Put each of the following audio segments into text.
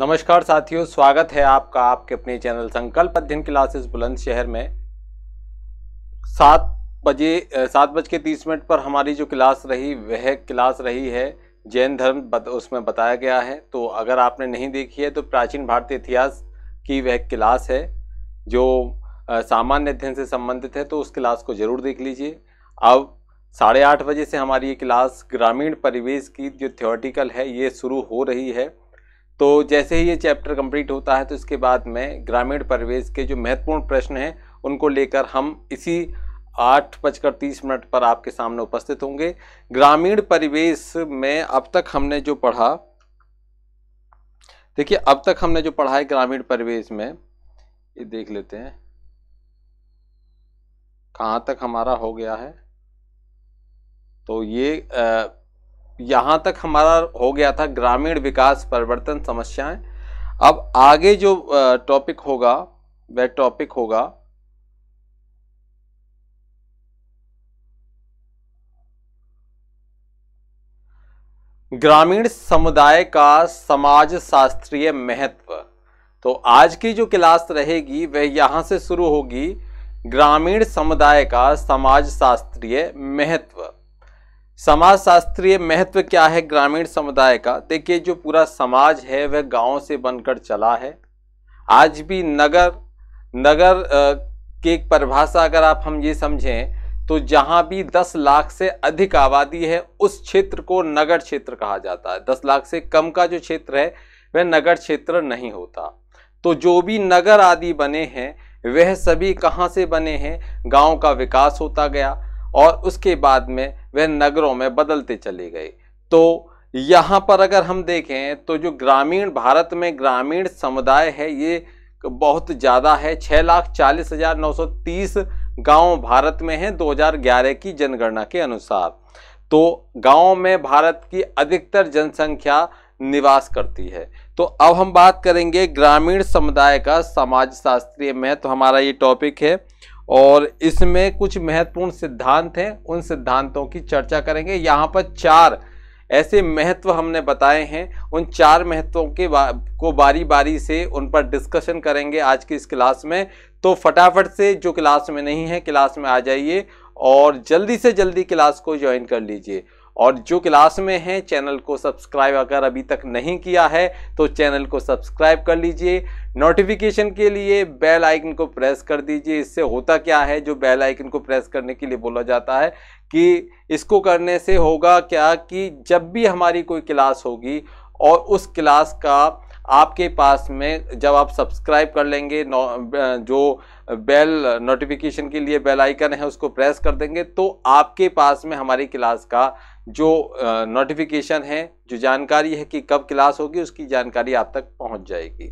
नमस्कार साथियों स्वागत है आपका आपके अपने चैनल संकल्प अध्ययन क्लासेस बुलंदशहर में सात बजे सात बज के तीस मिनट पर हमारी जो क्लास रही वह क्लास रही है जैन धर्म बत, उसमें बताया गया है तो अगर आपने नहीं देखी है तो प्राचीन भारतीय इतिहास की वह क्लास है जो सामान्य अध्ययन से संबंधित है तो उस क्लास को ज़रूर देख लीजिए अब साढ़े आठ बजे से हमारी ये क्लास ग्रामीण परिवेश की जो थियोटिकल है ये शुरू हो रही है तो जैसे ही ये चैप्टर कंप्लीट होता है तो इसके बाद में ग्रामीण परिवेश के जो महत्वपूर्ण प्रश्न हैं उनको लेकर हम इसी आठ बजकर तीस मिनट पर आपके सामने उपस्थित होंगे ग्रामीण परिवेश में अब तक हमने जो पढ़ा देखिए अब तक हमने जो पढ़ा है ग्रामीण परिवेश में ये देख लेते हैं कहाँ तक हमारा हो गया है तो ये आ, यहाँ तक हमारा हो गया था ग्रामीण विकास परिवर्तन समस्याएं अब आगे जो टॉपिक होगा वह टॉपिक होगा ग्रामीण समुदाय का समाज शास्त्रीय महत्व तो आज की जो क्लास रहेगी वह यहां से शुरू होगी ग्रामीण समुदाय का समाज शास्त्रीय महत्व समाज शास्त्रीय महत्व क्या है ग्रामीण समुदाय का देखिए जो पूरा समाज है वह गाँव से बनकर चला है आज भी नगर नगर की एक परिभाषा अगर आप हम ये समझें तो जहाँ भी 10 लाख से अधिक आबादी है उस क्षेत्र को नगर क्षेत्र कहा जाता है 10 लाख से कम का जो क्षेत्र है वह नगर क्षेत्र नहीं होता तो जो भी नगर आदि बने हैं वह सभी कहाँ से बने हैं गाँव का विकास होता गया और उसके बाद में वह नगरों में बदलते चले गए तो यहाँ पर अगर हम देखें तो जो ग्रामीण भारत में ग्रामीण समुदाय है ये बहुत ज़्यादा है छः लाख चालीस हज़ार नौ सौ तीस गाँव भारत में हैं ग्यारह की जनगणना के अनुसार तो गाँव में भारत की अधिकतर जनसंख्या निवास करती है तो अब हम बात करेंगे ग्रामीण समुदाय का समाज शास्त्रीय महत्व तो हमारा ये टॉपिक है और इसमें कुछ महत्वपूर्ण सिद्धांत हैं उन सिद्धांतों की चर्चा करेंगे यहाँ पर चार ऐसे महत्व हमने बताए हैं उन चार महत्वों के बा, को बारी बारी से उन पर डिस्कशन करेंगे आज की इस क्लास में तो फटाफट से जो क्लास में नहीं है क्लास में आ जाइए और जल्दी से जल्दी क्लास को ज्वाइन कर लीजिए और जो क्लास में हैं चैनल को सब्सक्राइब अगर अभी तक नहीं किया है तो चैनल को सब्सक्राइब कर लीजिए नोटिफिकेशन के लिए बेल आइकन को प्रेस कर दीजिए इससे होता क्या है जो बेल आइकन को प्रेस करने के लिए बोला जाता है कि इसको करने से होगा क्या कि जब भी हमारी कोई क्लास होगी और उस क्लास का आपके पास में जब आप सब्सक्राइब कर लेंगे जो बेल नोटिफिकेशन के लिए बेल आइकन है उसको प्रेस कर देंगे तो आपके पास में हमारी क्लास का जो नोटिफिकेशन है जो जानकारी है कि कब क्लास होगी उसकी जानकारी आप तक पहुंच जाएगी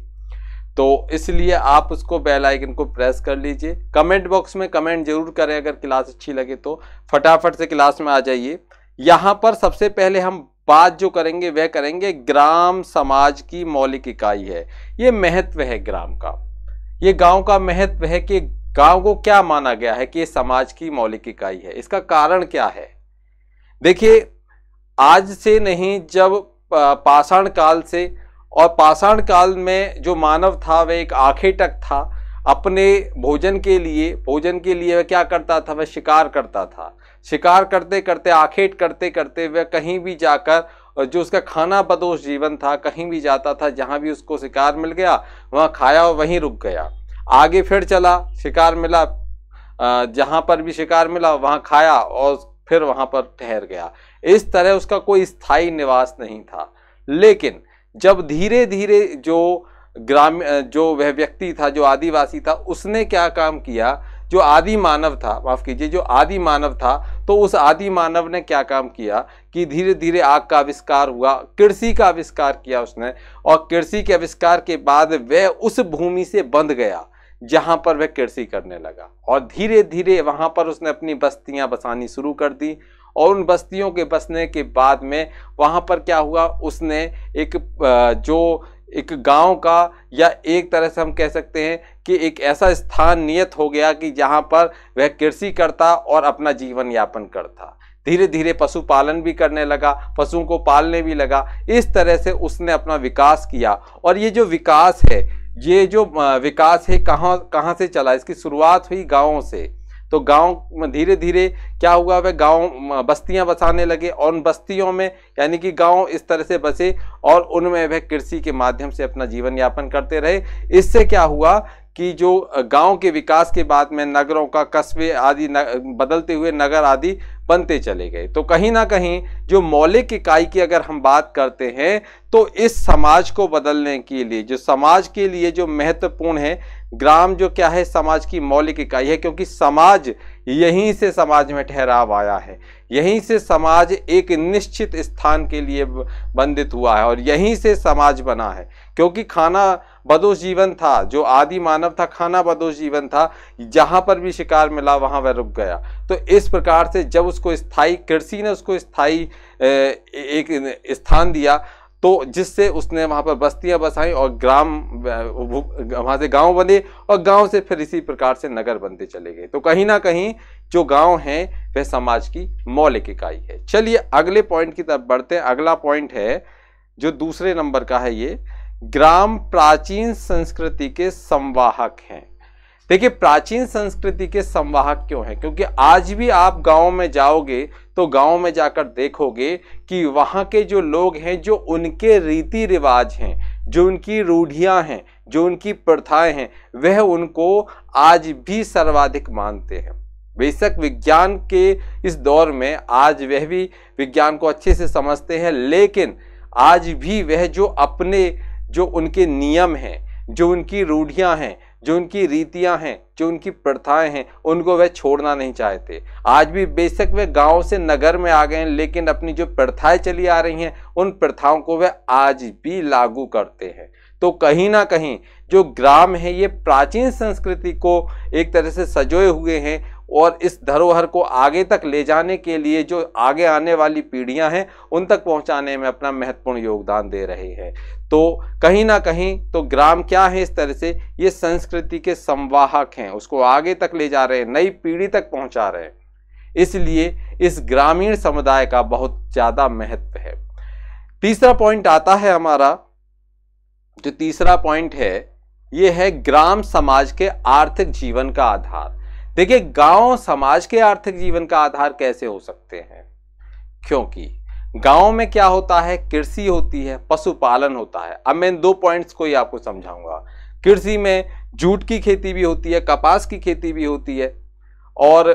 तो इसलिए आप उसको बेल आइकन को प्रेस कर लीजिए कमेंट बॉक्स में कमेंट जरूर करें अगर क्लास अच्छी लगे तो फटाफट से क्लास में आ जाइए यहाँ पर सबसे पहले हम बात जो करेंगे वह करेंगे ग्राम समाज की मौलिक इकाई है ये महत्व है ग्राम का ये गांव का महत्व है कि गांव को क्या माना गया है कि ये समाज की मौलिक इकाई है इसका कारण क्या है देखिए आज से नहीं जब पाषाण काल से और पाषाण काल में जो मानव था वह एक आखेटक था अपने भोजन के लिए भोजन के लिए वह क्या करता था वह शिकार करता था शिकार करते करते आखेट करते करते वह कहीं भी जाकर जो उसका खाना बदोश जीवन था कहीं भी जाता था जहाँ भी उसको शिकार मिल गया वहाँ खाया और वहीं रुक गया आगे फिर चला शिकार मिला जहाँ पर भी शिकार मिला वहाँ खाया और फिर वहाँ पर ठहर गया इस तरह उसका कोई स्थायी निवास नहीं था लेकिन जब धीरे धीरे जो ग्राम जो वह व्यक्ति था जो आदिवासी था उसने क्या काम किया जो आदि मानव था माफ़ कीजिए जो आदि मानव था तो उस आदि मानव ने क्या काम किया कि धीरे धीरे आग का आविष्कार हुआ कृषि का आविष्कार किया उसने और कृषि के आविष्कार के बाद वह उस भूमि से बंध गया जहाँ पर वह कृषि करने लगा और धीरे धीरे वहाँ पर उसने अपनी बस्तियाँ बसानी शुरू कर दी और उन बस्तियों के बसने के बाद में वहाँ पर क्या हुआ उसने एक जो एक गांव का या एक तरह से हम कह सकते हैं कि एक ऐसा स्थान नियत हो गया कि जहाँ पर वह कृषि करता और अपना जीवन यापन करता धीरे धीरे पशुपालन भी करने लगा पशुओं को पालने भी लगा इस तरह से उसने अपना विकास किया और ये जो विकास है ये जो विकास है कहाँ कहाँ से चला इसकी शुरुआत हुई गाँव से तो गांव धीरे धीरे क्या हुआ वह गांव बस्तियां बसाने लगे और उन बस्तियों में यानी कि गांव इस तरह से बसे और उनमें वह कृषि के माध्यम से अपना जीवन यापन करते रहे इससे क्या हुआ कि जो गांव के विकास के बाद में नगरों का कस्बे आदि बदलते हुए नगर आदि बनते चले गए तो कहीं ना कहीं जो मौलिक इकाई की अगर हम बात करते हैं तो इस समाज को बदलने के लिए जो समाज के लिए जो महत्वपूर्ण है ग्राम जो क्या है समाज की मौलिक इकाई है क्योंकि समाज यहीं से समाज में ठहराव आया है यहीं से समाज एक निश्चित स्थान के लिए बंधित हुआ है और यहीं से समाज बना है क्योंकि खाना बदोश जीवन था जो आदि मानव था खाना बदोश जीवन था जहाँ पर भी शिकार मिला वहाँ वह रुक गया तो इस प्रकार से जब उसको स्थाई कृषि ने उसको स्थाई एक स्थान दिया तो जिससे उसने वहाँ पर बस्तियाँ बसाई और ग्राम वहाँ से गांव बने और गांव से फिर इसी प्रकार से नगर बनते चले गए तो कहीं ना कहीं जो गांव हैं वह समाज की मौलिक इकाई है चलिए अगले पॉइंट की तरफ बढ़ते हैं अगला पॉइंट है जो दूसरे नंबर का है ये ग्राम प्राचीन संस्कृति के संवाहक हैं देखिए प्राचीन संस्कृति के संवाहक क्यों हैं क्योंकि आज भी आप गांव में जाओगे तो गांव में जाकर देखोगे कि वहाँ के जो लोग हैं जो उनके रीति रिवाज हैं जो उनकी रूढ़ियाँ हैं जो उनकी प्रथाएं हैं वह उनको आज भी सर्वाधिक मानते हैं बेशक विज्ञान के इस दौर में आज वह भी विज्ञान को अच्छे से समझते हैं लेकिन आज भी वह जो अपने जो उनके नियम हैं जो उनकी रूढ़ियाँ हैं जो उनकी रीतियां हैं जो उनकी प्रथाएं हैं उनको वह छोड़ना नहीं चाहते आज भी बेशक वे गांव से नगर में आ गए हैं लेकिन अपनी जो प्रथाएं चली आ रही हैं उन प्रथाओं को वह आज भी लागू करते हैं तो कहीं ना कहीं जो ग्राम है ये प्राचीन संस्कृति को एक तरह से सजोए हुए हैं और इस धरोहर को आगे तक ले जाने के लिए जो आगे आने वाली पीढ़ियां हैं उन तक पहुंचाने में अपना महत्वपूर्ण योगदान दे रहे हैं तो कहीं ना कहीं तो ग्राम क्या है इस तरह से ये संस्कृति के संवाहक हैं उसको आगे तक ले जा रहे हैं नई पीढ़ी तक पहुंचा रहे हैं इसलिए इस ग्रामीण समुदाय का बहुत ज़्यादा महत्व है तीसरा पॉइंट आता है हमारा जो तीसरा पॉइंट है ये है ग्राम समाज के आर्थिक जीवन का आधार देखिए गांव समाज के आर्थिक जीवन का आधार कैसे हो सकते हैं क्योंकि गाँव में क्या होता है कृषि होती है पशुपालन होता है अब मैं इन दो पॉइंट्स को ही आपको समझाऊंगा कृषि में जूट की खेती भी होती है कपास की खेती भी होती है और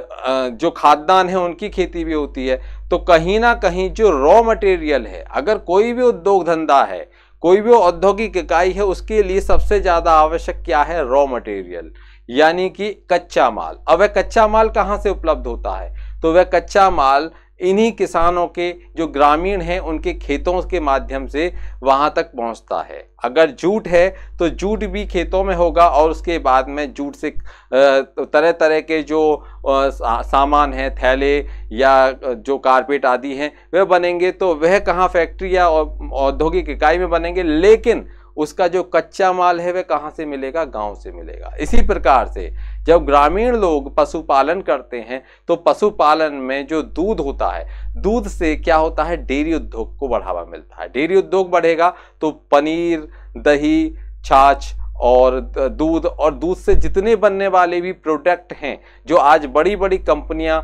जो खाद्यान्न है उनकी खेती भी होती है तो कहीं ना कहीं जो रॉ मटेरियल है अगर कोई भी उद्योग धंधा है कोई भी औद्योगिक इकाई है उसके लिए सबसे ज़्यादा आवश्यक क्या है रॉ मटेरियल यानी कि कच्चा माल अब वह कच्चा माल कहाँ से उपलब्ध होता है तो वह कच्चा माल इन्हीं किसानों के जो ग्रामीण हैं उनके खेतों के माध्यम से वहाँ तक पहुँचता है अगर जूट है तो जूट भी खेतों में होगा और उसके बाद में जूट से तो तरह तरह के जो सामान हैं थैले या जो कारपेट आदि हैं वह बनेंगे तो वह कहाँ फैक्ट्री या औद्योगिक इकाई में बनेंगे लेकिन उसका जो कच्चा माल है वह कहाँ से मिलेगा गांव से मिलेगा इसी प्रकार से जब ग्रामीण लोग पशुपालन करते हैं तो पशुपालन में जो दूध होता है दूध से क्या होता है डेयरी उद्योग को बढ़ावा मिलता है डेयरी उद्योग बढ़ेगा तो पनीर दही छाछ और दूध और दूध से जितने बनने वाले भी प्रोडक्ट हैं जो आज बड़ी बड़ी कंपनियां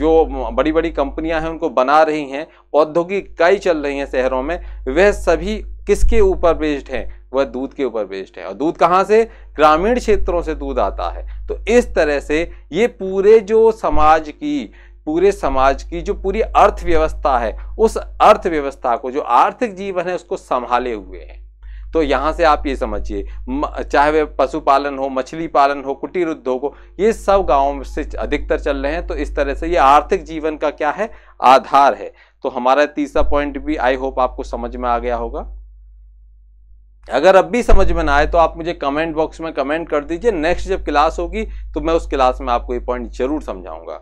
जो बड़ी बड़ी कंपनियां हैं उनको बना रही हैं औद्योगिक इकाई चल रही हैं शहरों में वह सभी किसके ऊपर बेस्ड हैं वह दूध के ऊपर बेस्ड है और दूध कहाँ से ग्रामीण क्षेत्रों से दूध आता है तो इस तरह से ये पूरे जो समाज की पूरे समाज की जो पूरी अर्थव्यवस्था है उस अर्थव्यवस्था को जो आर्थिक जीवन है उसको संभाले हुए हैं तो यहाँ से आप ये समझिए चाहे वे पशुपालन हो मछली पालन हो कुटीर उद्योग हो ये सब गाँव से अधिकतर चल रहे हैं तो इस तरह से ये आर्थिक जीवन का क्या है आधार है तो हमारा तीसरा पॉइंट भी आई होप आपको समझ में आ गया होगा अगर अब भी समझ में ना आए तो आप मुझे कमेंट बॉक्स में कमेंट कर दीजिए नेक्स्ट जब क्लास होगी तो मैं उस क्लास में आपको ये पॉइंट जरूर समझाऊंगा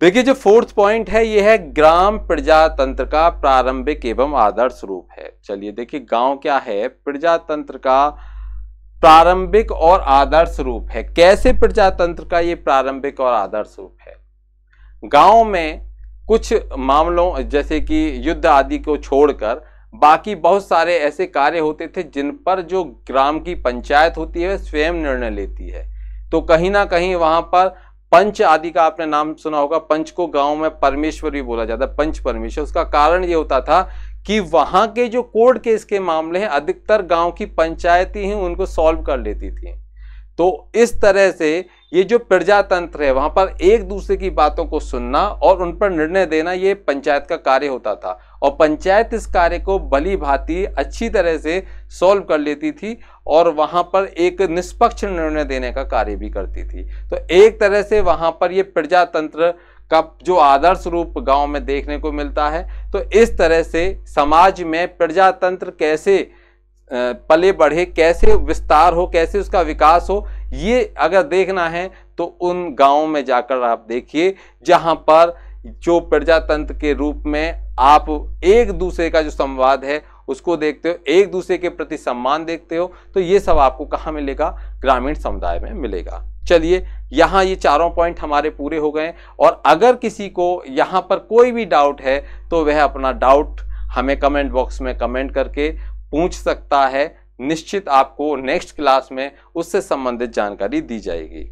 देखिए जो फोर्थ पॉइंट है ये है ग्राम प्रजातंत्र का प्रारंभिक एवं आदर्श रूप है चलिए देखिए गांव क्या है प्रजातंत्र का प्रारंभिक और आदर्श रूप है कैसे प्रजातंत्र का ये प्रारंभिक और आदर्श रूप है गांव में कुछ मामलों जैसे कि युद्ध आदि को छोड़कर बाकी बहुत सारे ऐसे कार्य होते थे जिन पर जो ग्राम की पंचायत होती है स्वयं निर्णय लेती है तो कहीं ना कहीं वहाँ पर पंच आदि का आपने नाम सुना होगा पंच को गांव में परमेश्वर भी बोला जाता है पंच परमेश्वर उसका कारण ये होता था कि वहाँ के जो कोर्ट केस के मामले हैं अधिकतर गांव की पंचायती ही उनको सॉल्व कर लेती थी तो इस तरह से ये जो प्रजातंत्र है वहाँ पर एक दूसरे की बातों को सुनना और उन पर निर्णय देना ये पंचायत का कार्य होता था और पंचायत इस कार्य को भली भांति अच्छी तरह से सॉल्व कर लेती थी और वहाँ पर एक निष्पक्ष निर्णय देने का कार्य भी करती थी तो एक तरह से वहाँ पर ये प्रजातंत्र का जो आदर्श रूप गाँव में देखने को मिलता है तो इस तरह से समाज में प्रजातंत्र कैसे पले बढ़े कैसे विस्तार हो कैसे उसका विकास हो ये अगर देखना है तो उन गाँव में जाकर आप देखिए जहाँ पर जो प्रजातंत्र के रूप में आप एक दूसरे का जो संवाद है उसको देखते हो एक दूसरे के प्रति सम्मान देखते हो तो ये सब आपको कहाँ मिलेगा ग्रामीण समुदाय में मिलेगा चलिए यहाँ ये चारों पॉइंट हमारे पूरे हो गए और अगर किसी को यहाँ पर कोई भी डाउट है तो वह अपना डाउट हमें कमेंट बॉक्स में कमेंट करके पूछ सकता है निश्चित आपको नेक्स्ट क्लास में उससे संबंधित जानकारी दी जाएगी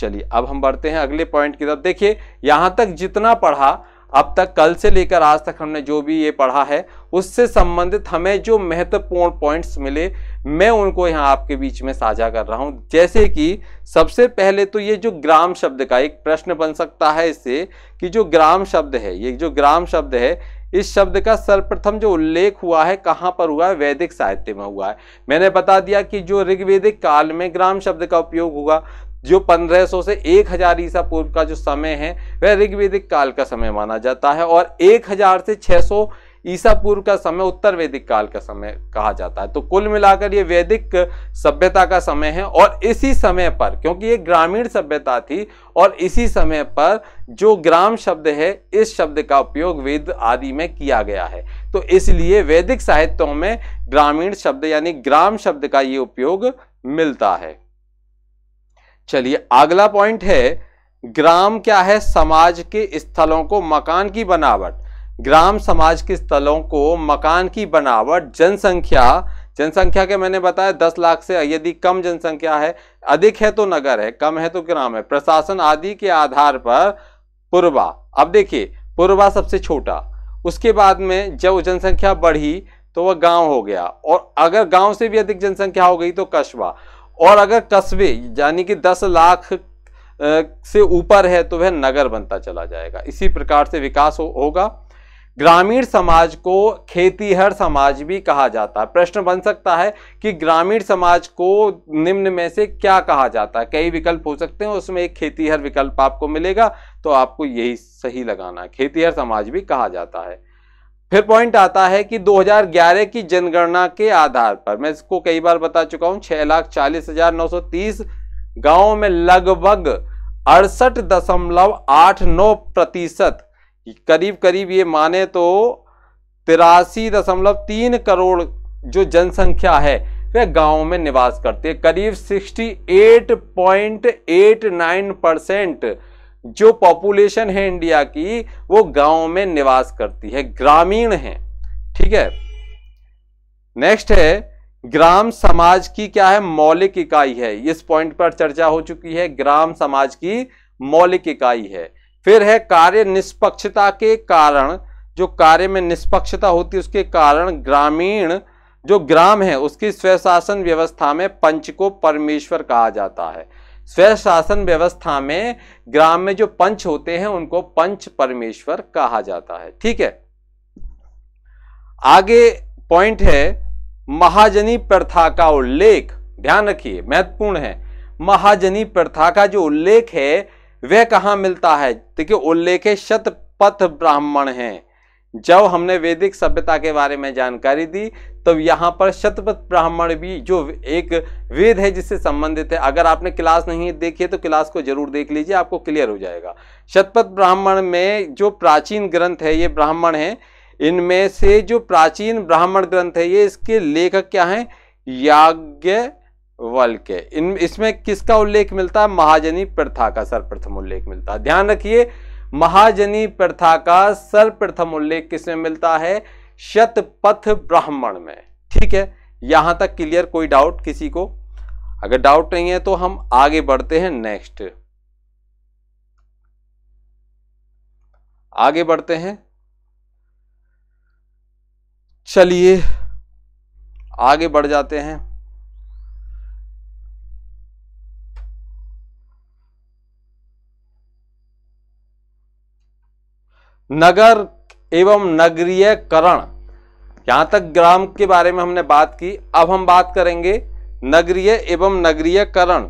चलिए अब हम बढ़ते हैं अगले पॉइंट की तरफ देखिए यहां तक जितना पढ़ा अब तक कल से लेकर आज तक हमने जो भी ये पढ़ा है उससे संबंधित हमें जो महत्वपूर्ण पॉइंट्स मिले मैं उनको यहाँ आपके बीच में साझा कर रहा हूँ जैसे कि सबसे पहले तो ये जो ग्राम शब्द का एक प्रश्न बन सकता है इससे कि जो ग्राम शब्द है ये जो ग्राम शब्द है इस शब्द का सर्वप्रथम जो उल्लेख हुआ है कहाँ पर हुआ है वैदिक साहित्य में हुआ है मैंने बता दिया कि जो ऋग्वेदिक काल में ग्राम शब्द का उपयोग हुआ जो 1500 से 1000 ईसा पूर्व का जो समय है वह ऋग्वेदिक काल का समय माना जाता है और 1000 से 600 ईसा पूर्व का समय उत्तर वैदिक काल का समय कहा जाता है तो कुल मिलाकर ये वैदिक सभ्यता का समय है और इसी समय पर क्योंकि ये ग्रामीण सभ्यता थी और इसी समय पर जो ग्राम शब्द है इस शब्द का उपयोग वेद आदि में किया गया है तो इसलिए वैदिक साहित्यों में ग्रामीण शब्द यानी ग्राम शब्द का ये उपयोग मिलता है चलिए अगला पॉइंट है ग्राम क्या है समाज के स्थलों को मकान की बनावट ग्राम समाज के स्थलों को मकान की बनावट जनसंख्या जनसंख्या के मैंने बताया दस लाख से यदि कम जनसंख्या है अधिक है तो नगर है कम है तो ग्राम है प्रशासन आदि के आधार पर पूर्वा अब देखिए पूर्वा सबसे छोटा उसके बाद में जब जनसंख्या बढ़ी तो वह गांव हो गया और अगर गांव से भी अधिक जनसंख्या हो गई तो कस्बा और अगर कस्बे यानी कि दस लाख से ऊपर है तो वह नगर बनता चला जाएगा इसी प्रकार से विकास हो, होगा ग्रामीण समाज को खेतीहर समाज भी कहा जाता है प्रश्न बन सकता है कि ग्रामीण समाज को निम्न में से क्या कहा जाता है कई विकल्प हो सकते हैं उसमें एक खेतीहर विकल्प आपको मिलेगा तो आपको यही सही लगाना है खेतीहर समाज भी कहा जाता है फिर पॉइंट आता है कि 2011 की जनगणना के आधार पर मैं इसको कई बार बता चुका हूं छह लाख चालीस हजार नौ सौ तीस गाँव में लगभग अड़सठ दशमलव आठ नौ प्रतिशत करीब करीब ये माने तो तिरासी दशमलव तीन करोड़ जो जनसंख्या है वह गाँव में निवास करती है करीब 68.89 परसेंट जो पॉपुलेशन है इंडिया की वो गाँव में निवास करती है ग्रामीण है ठीक है नेक्स्ट है ग्राम समाज की क्या है मौलिक इकाई है इस पॉइंट पर चर्चा हो चुकी है ग्राम समाज की मौलिक इकाई है फिर है कार्य निष्पक्षता के कारण जो कार्य में निष्पक्षता होती है उसके कारण ग्रामीण जो ग्राम है उसकी स्वशासन व्यवस्था में पंच को परमेश्वर कहा जाता है स्वशासन व्यवस्था में ग्राम में जो पंच होते हैं उनको पंच परमेश्वर कहा जाता है ठीक है आगे पॉइंट है महाजनी प्रथा का उल्लेख ध्यान रखिए महत्वपूर्ण है महाजनी प्रथा का जो उल्लेख है वह कहाँ मिलता है देखिए उल्लेखे शत पथ ब्राह्मण हैं जब हमने वैदिक सभ्यता के बारे में जानकारी दी तब यहाँ पर शतपथ ब्राह्मण भी जो एक वेद है जिससे संबंधित है अगर आपने क्लास नहीं देखी है तो क्लास को जरूर देख लीजिए आपको क्लियर हो जाएगा शतपथ ब्राह्मण में जो प्राचीन ग्रंथ है ये ब्राह्मण है इनमें से जो प्राचीन ब्राह्मण ग्रंथ है ये इसके लेखक क्या हैं याज्ञ वल्क के इन इसमें किसका उल्लेख मिलता है महाजनी प्रथा का सर्वप्रथम उल्लेख मिलता है ध्यान रखिए महाजनी प्रथा का सर्वप्रथम उल्लेख किसमें मिलता है शतपथ ब्राह्मण में ठीक है यहां तक क्लियर कोई डाउट किसी को अगर डाउट नहीं है तो हम आगे बढ़ते हैं नेक्स्ट आगे बढ़ते हैं चलिए आगे बढ़ जाते हैं नगर एवं नगरीयकरण यहाँ तक ग्राम के बारे में हमने बात की अब हम बात करेंगे नगरीय एवं नगरीयकरण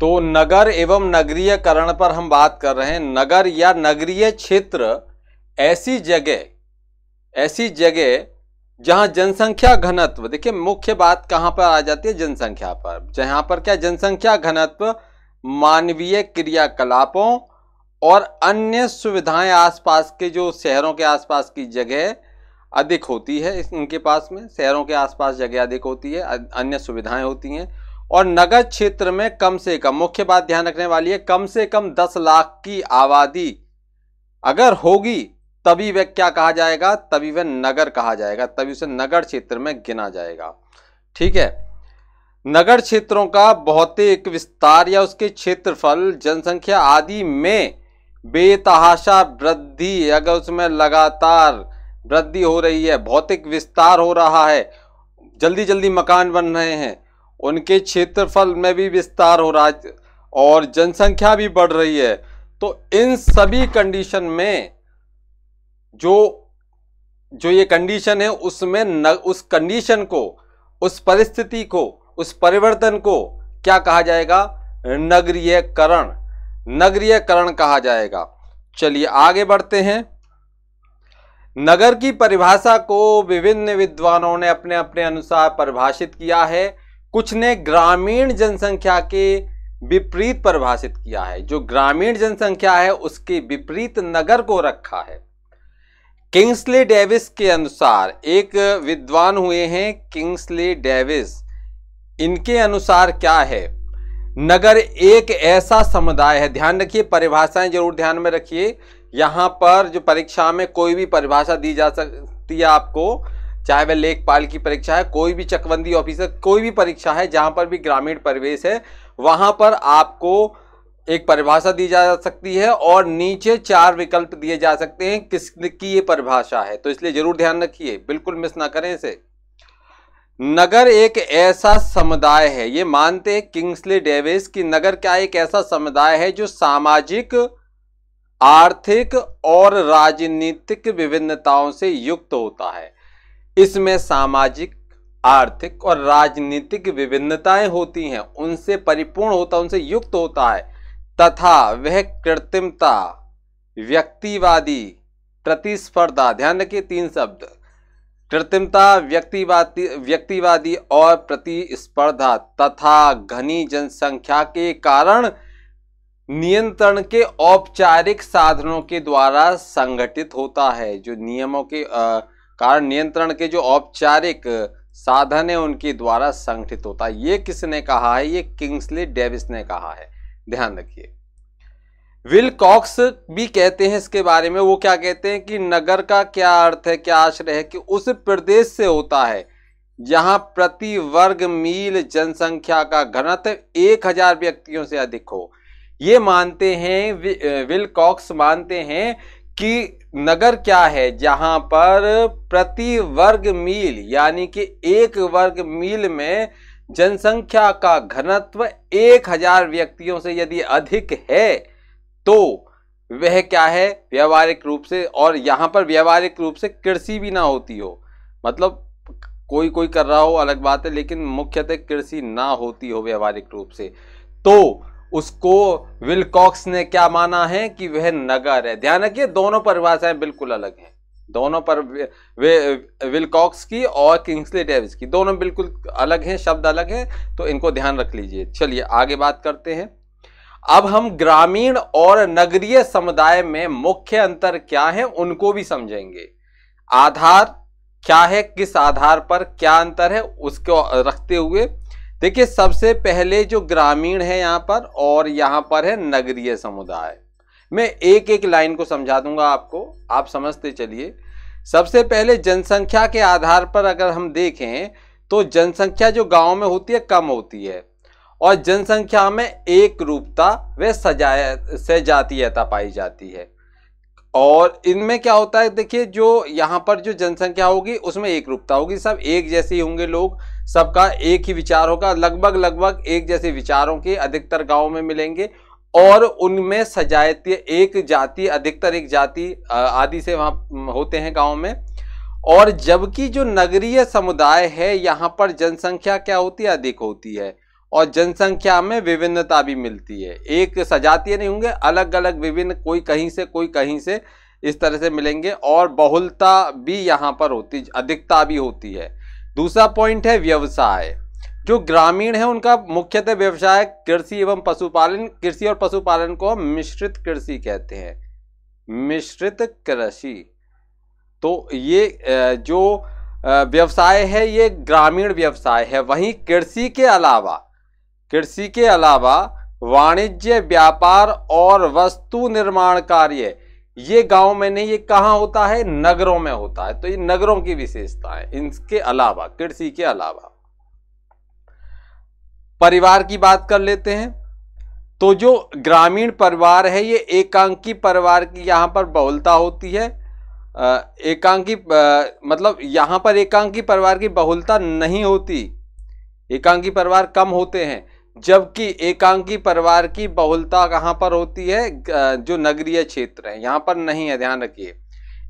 तो नगर एवं नगरीयकरण पर हम बात कर रहे हैं नगर या नगरीय क्षेत्र ऐसी जगह ऐसी जगह जहां जनसंख्या घनत्व देखिए मुख्य बात कहां पर आ जाती है जनसंख्या पर जहां पर क्या जनसंख्या घनत्व मानवीय क्रियाकलापों और अन्य सुविधाएं आसपास के जो शहरों के आसपास की जगह अधिक होती है इनके पास में शहरों के आसपास जगह अधिक होती है अन्य सुविधाएं होती हैं और नगर क्षेत्र में कम से कम मुख्य बात ध्यान रखने वाली है कम से कम दस लाख की आबादी अगर होगी तभी वह क्या कहा जाएगा तभी वह नगर कहा जाएगा तभी उसे नगर क्षेत्र में गिना जाएगा ठीक है नगर क्षेत्रों का भौतिक विस्तार या उसके क्षेत्रफल जनसंख्या आदि में बेतहाशा वृद्धि अगर उसमें लगातार वृद्धि हो रही है भौतिक विस्तार हो रहा है जल्दी जल्दी मकान बन रहे हैं उनके क्षेत्रफल में भी विस्तार हो रहा है और जनसंख्या भी बढ़ रही है तो इन सभी कंडीशन में जो जो ये कंडीशन है उसमें न उस कंडीशन को उस परिस्थिति को उस परिवर्तन को क्या कहा जाएगा नगरीयकरण नगरीयकरण कहा जाएगा चलिए आगे बढ़ते हैं नगर की परिभाषा को विभिन्न विद्वानों ने अपने अपने अनुसार परिभाषित किया है कुछ ने ग्रामीण जनसंख्या के विपरीत परिभाषित किया है जो ग्रामीण जनसंख्या है उसके विपरीत नगर को रखा है किंग्सले डेविस के अनुसार एक विद्वान हुए हैं किंग्सले डेविस इनके अनुसार क्या है नगर एक ऐसा समुदाय है ध्यान रखिए परिभाषाएं जरूर ध्यान में रखिए यहाँ पर जो परीक्षा में कोई भी परिभाषा दी जा सकती है आपको चाहे वह लेखपाल की परीक्षा है कोई भी चकबंदी ऑफिसर कोई भी परीक्षा है जहाँ पर भी ग्रामीण परिवेश है वहाँ पर आपको एक परिभाषा दी जा सकती है और नीचे चार विकल्प दिए जा सकते हैं किसकी ये परिभाषा है तो इसलिए ज़रूर ध्यान रखिए बिल्कुल मिस ना करें इसे नगर एक ऐसा समुदाय है ये मानते हैं किंग्सले डेविस कि नगर क्या एक ऐसा समुदाय है जो सामाजिक आर्थिक और राजनीतिक विभिन्नताओं से युक्त होता है इसमें सामाजिक आर्थिक और राजनीतिक विभिन्नताएं होती हैं उनसे परिपूर्ण होता उनसे युक्त होता है तथा वह कृत्रिमता व्यक्तिवादी प्रतिस्पर्धा ध्यान रखिए तीन शब्द कृत्रिमता व्यक्तिवादी व्यक्तिवादी और प्रतिस्पर्धा तथा घनी जनसंख्या के कारण नियंत्रण के औपचारिक साधनों के द्वारा संगठित होता है जो नियमों के कारण नियंत्रण के जो औपचारिक साधन है उनके द्वारा संगठित होता है ये किसने कहा है ये किंग्सली डेविस ने कहा है ध्यान रखिए विल कॉक्स भी कहते हैं इसके बारे में वो क्या कहते हैं कि नगर का क्या अर्थ है क्या आश्रय है कि उस प्रदेश से होता है जहां प्रति वर्ग मील जनसंख्या का घनत्व एक हजार व्यक्तियों से अधिक हो ये मानते हैं वि, विल कॉक्स मानते हैं कि नगर क्या है जहां पर प्रति वर्ग मील यानी कि एक वर्ग मील में जनसंख्या का घनत्व एक हजार व्यक्तियों से यदि अधिक है तो वह क्या है व्यवहारिक रूप से और यहाँ पर व्यवहारिक रूप से कृषि भी ना होती हो मतलब कोई कोई कर रहा हो अलग बात है लेकिन मुख्यतः कृषि ना होती हो व्यवहारिक रूप से तो उसको विलकॉक्स ने क्या माना है कि वह नगर है ध्यान रखिए दोनों परिभाषाएं बिल्कुल अलग हैं दोनों पर विलकॉक्स की और किंग्सले डेविस की दोनों बिल्कुल अलग हैं शब्द अलग हैं तो इनको ध्यान रख लीजिए चलिए आगे बात करते हैं अब हम ग्रामीण और नगरीय समुदाय में मुख्य अंतर क्या है उनको भी समझेंगे आधार क्या है किस आधार पर क्या अंतर है उसको रखते हुए देखिए सबसे पहले जो ग्रामीण है यहाँ पर और यहाँ पर है नगरीय समुदाय मैं एक एक लाइन को समझा दूंगा आपको आप समझते चलिए सबसे पहले जनसंख्या के आधार पर अगर हम देखें तो जनसंख्या जो गांव में होती है कम होती है और जनसंख्या में एक रूपता व सजाय से जातीयता पाई जाती है और इनमें क्या होता है देखिए जो यहाँ पर जो जनसंख्या होगी उसमें एक रूपता होगी सब एक जैसे ही होंगे लोग सबका एक ही विचार होगा लगभग लगभग एक जैसे विचारों के अधिकतर गाँव में मिलेंगे और उनमें सजातीय एक जाति अधिकतर एक जाति आदि से वहाँ होते हैं गाँव में और जबकि जो नगरीय समुदाय है यहाँ पर जनसंख्या क्या होती है अधिक होती है और जनसंख्या में विभिन्नता भी मिलती है एक सजातीय नहीं होंगे अलग अलग विभिन्न कोई कहीं से कोई कहीं से इस तरह से मिलेंगे और बहुलता भी यहाँ पर होती अधिकता भी होती है दूसरा पॉइंट है व्यवसाय जो ग्रामीण है उनका मुख्यतः व्यवसाय कृषि एवं पशुपालन कृषि और पशुपालन को मिश्रित कृषि कहते हैं मिश्रित कृषि तो ये जो व्यवसाय है ये ग्रामीण व्यवसाय है वहीं कृषि के अलावा कृषि के अलावा वाणिज्य व्यापार और वस्तु निर्माण कार्य ये गांव में नहीं ये कहाँ होता है नगरों में होता है तो ये नगरों की विशेषता है इनके अलावा कृषि के अलावा परिवार की बात कर लेते हैं तो जो ग्रामीण परिवार है ये एकांकी परिवार की यहाँ पर बहुलता होती है एकांकी मतलब यहाँ पर एकांकी परिवार की बहुलता नहीं होती एकांकी परिवार कम होते हैं जबकि एकांकी परिवार की बहुलता कहाँ पर होती है जो नगरीय क्षेत्र है यहाँ पर नहीं है ध्यान रखिए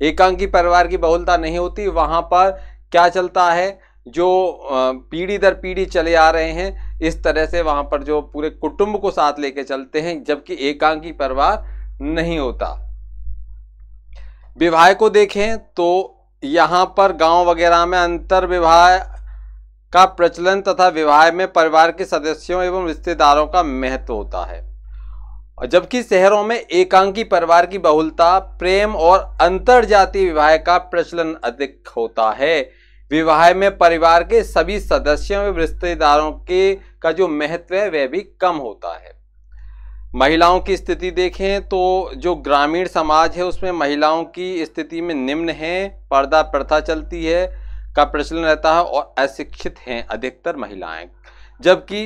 एकांकी परिवार की बहुलता नहीं होती वहाँ पर क्या चलता है जो पीढ़ी दर पीढ़ी चले आ रहे हैं इस तरह से वहाँ पर जो पूरे कुटुंब को साथ लेके चलते हैं जबकि एकांकी परिवार नहीं होता विवाह को देखें तो यहाँ पर गांव वगैरह में अंतर विवाह का प्रचलन तथा विवाह में परिवार के सदस्यों एवं रिश्तेदारों का महत्व होता है जबकि शहरों में एकांकी परिवार की बहुलता प्रेम और अंतर जातीय विवाह का प्रचलन अधिक होता है विवाह में परिवार के सभी सदस्यों एवं रिश्तेदारों के का जो महत्व है वह भी कम होता है महिलाओं की स्थिति देखें तो जो ग्रामीण समाज है उसमें महिलाओं की स्थिति में निम्न है पर्दा प्रथा चलती है का प्रचलन रहता है और अशिक्षित हैं अधिकतर महिलाएं जबकि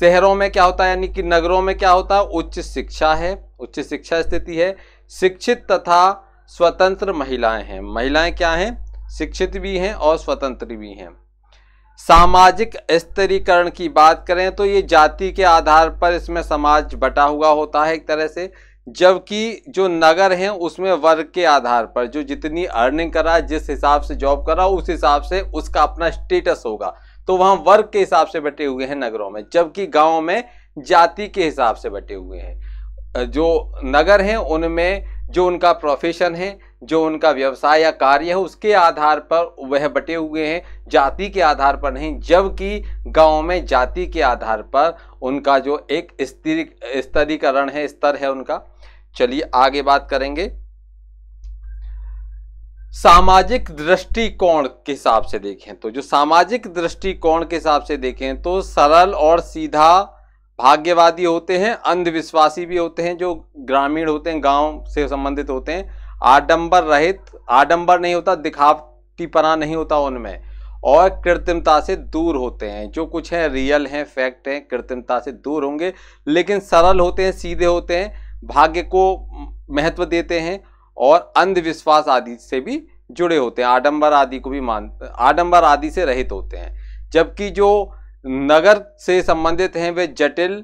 शहरों में क्या होता है यानी कि नगरों में क्या होता है उच्च शिक्षा है उच्च शिक्षा स्थिति है शिक्षित तथा स्वतंत्र महिलाएं हैं महिलाएं क्या हैं शिक्षित भी हैं और स्वतंत्र भी हैं सामाजिक स्तरीकरण की बात करें तो ये जाति के आधार पर इसमें समाज बटा हुआ होता है एक तरह से जबकि जो नगर हैं उसमें वर्ग के आधार पर जो जितनी अर्निंग करा जिस हिसाब से जॉब करा उस हिसाब से उसका अपना स्टेटस होगा तो वहाँ वर्ग के हिसाब से बटे हुए हैं नगरों में जबकि गाँव में जाति के हिसाब से बटे हुए हैं जो नगर हैं उनमें जो उनका प्रोफेशन है जो उनका व्यवसाय या कार्य है उसके आधार पर वह बटे हुए हैं जाति के आधार पर नहीं जबकि गांव में जाति के आधार पर उनका जो एक स्त्री स्तरीकरण है स्तर है उनका चलिए आगे बात करेंगे सामाजिक दृष्टिकोण के हिसाब से देखें तो जो सामाजिक दृष्टिकोण के हिसाब से देखें तो सरल और सीधा भाग्यवादी होते हैं अंधविश्वासी भी होते हैं जो ग्रामीण होते हैं गांव से संबंधित होते हैं आडंबर रहित आडंबर नहीं होता परा नहीं होता उनमें और कृत्रिमता से दूर होते हैं जो कुछ है रियल हैं फैक्ट हैं कृत्रिमता से दूर होंगे लेकिन सरल होते हैं सीधे होते हैं भाग्य को महत्व देते हैं और अंधविश्वास आदि से भी जुड़े होते हैं आडंबर आदि को भी मान आडंबर आदि से रहित होते हैं जबकि जो नगर से संबंधित हैं वे जटिल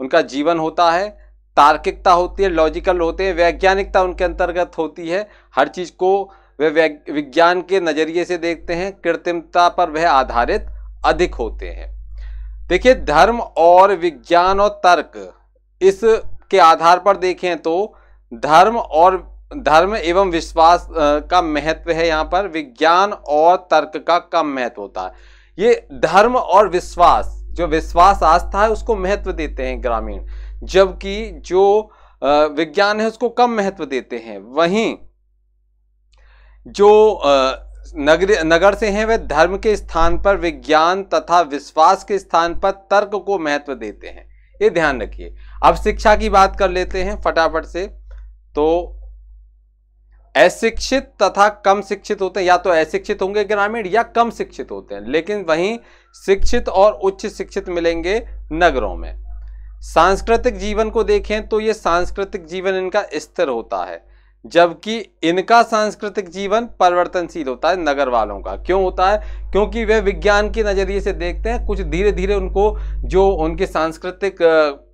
उनका जीवन होता है तार्किकता होती है लॉजिकल होते हैं वैज्ञानिकता उनके अंतर्गत होती है हर चीज़ को वे विज्ञान के नज़रिए से देखते हैं कृत्रिमता पर वह आधारित अधिक होते हैं देखिए धर्म और विज्ञान और तर्क इस के आधार पर देखें तो धर्म और धर्म एवं विश्वास का महत्व है यहाँ पर विज्ञान और तर्क का कम महत्व होता है ये धर्म और विश्वास जो विश्वास आस्था है उसको महत्व देते हैं ग्रामीण जबकि जो विज्ञान है उसको कम महत्व देते हैं वहीं जो नगर नगर से हैं वे धर्म के स्थान पर विज्ञान तथा विश्वास के स्थान पर तर्क को महत्व देते हैं ये ध्यान रखिए अब शिक्षा की बात कर लेते हैं फटाफट से तो अशिक्षित तथा कम शिक्षित होते हैं या तो अशिक्षित होंगे ग्रामीण या कम शिक्षित होते हैं लेकिन वहीं शिक्षित और उच्च शिक्षित मिलेंगे नगरों में सांस्कृतिक जीवन को देखें तो ये सांस्कृतिक जीवन इनका स्थिर होता है जबकि इनका सांस्कृतिक जीवन परिवर्तनशील होता है नगर वालों का क्यों होता है क्योंकि वे विज्ञान के नज़रिए से देखते हैं कुछ धीरे धीरे उनको जो उनके सांस्कृतिक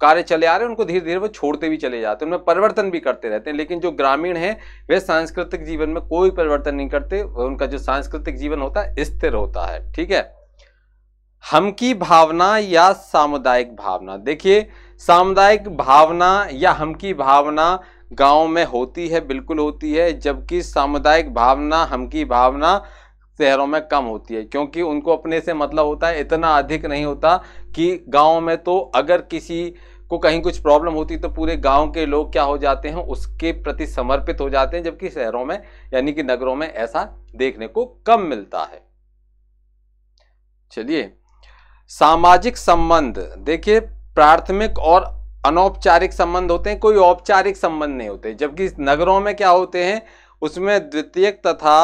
कार्य चले आ रहे हैं उनको धीरे धीरे वो छोड़ते भी चले जाते हैं उनमें परिवर्तन भी करते रहते हैं लेकिन जो ग्रामीण हैं वे सांस्कृतिक जीवन में कोई परिवर्तन नहीं करते उनका जो सांस्कृतिक जीवन होता है स्थिर होता है ठीक है हम की भावना या सामुदायिक भावना देखिए सामुदायिक भावना या हम की भावना गाँव में होती है बिल्कुल होती है जबकि सामुदायिक भावना हम की भावना शहरों में कम होती है क्योंकि उनको अपने से मतलब होता है इतना अधिक नहीं होता कि गाँव में तो अगर किसी को कहीं कुछ प्रॉब्लम होती तो पूरे गांव के लोग क्या हो जाते हैं उसके प्रति समर्पित हो जाते हैं जबकि शहरों में यानी कि नगरों में ऐसा देखने को कम मिलता है चलिए सामाजिक संबंध देखिए प्राथमिक और अनौपचारिक संबंध होते हैं कोई औपचारिक संबंध नहीं होते जबकि नगरों में क्या होते हैं उसमें द्वितीयक तथा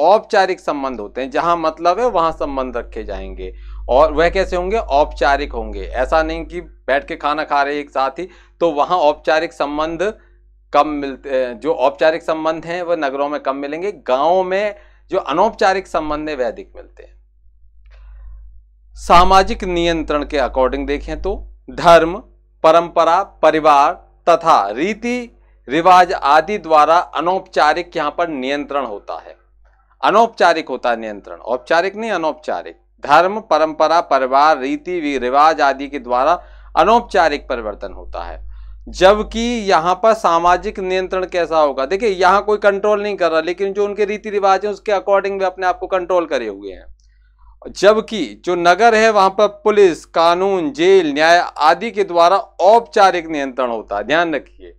औपचारिक संबंध होते हैं जहां मतलब है वहां संबंध रखे जाएंगे और वह कैसे होंगे औपचारिक होंगे ऐसा नहीं कि बैठ के खाना खा रहे एक साथ ही तो वहां औपचारिक संबंध कम मिलते जो औपचारिक संबंध हैं वह नगरों में कम मिलेंगे गाँव में जो अनौपचारिक संबंध है वह अधिक मिलते हैं सामाजिक नियंत्रण के अकॉर्डिंग देखें तो धर्म परंपरा परिवार तथा रीति रिवाज आदि द्वारा अनौपचारिक यहाँ पर नियंत्रण होता है अनौपचारिक होता है नियंत्रण औपचारिक नहीं अनौपचारिक धर्म परंपरा परिवार रीति रिवाज आदि के द्वारा अनौपचारिक परिवर्तन होता है जबकि यहाँ पर सामाजिक नियंत्रण कैसा होगा देखिए यहाँ कोई कंट्रोल नहीं कर रहा लेकिन जो उनके रीति रिवाज हैं उसके अकॉर्डिंग वे अपने आप को कंट्रोल करे हुए हैं जबकि जो नगर है वहां पर पुलिस कानून जेल न्याय आदि के द्वारा औपचारिक नियंत्रण होता है ध्यान रखिए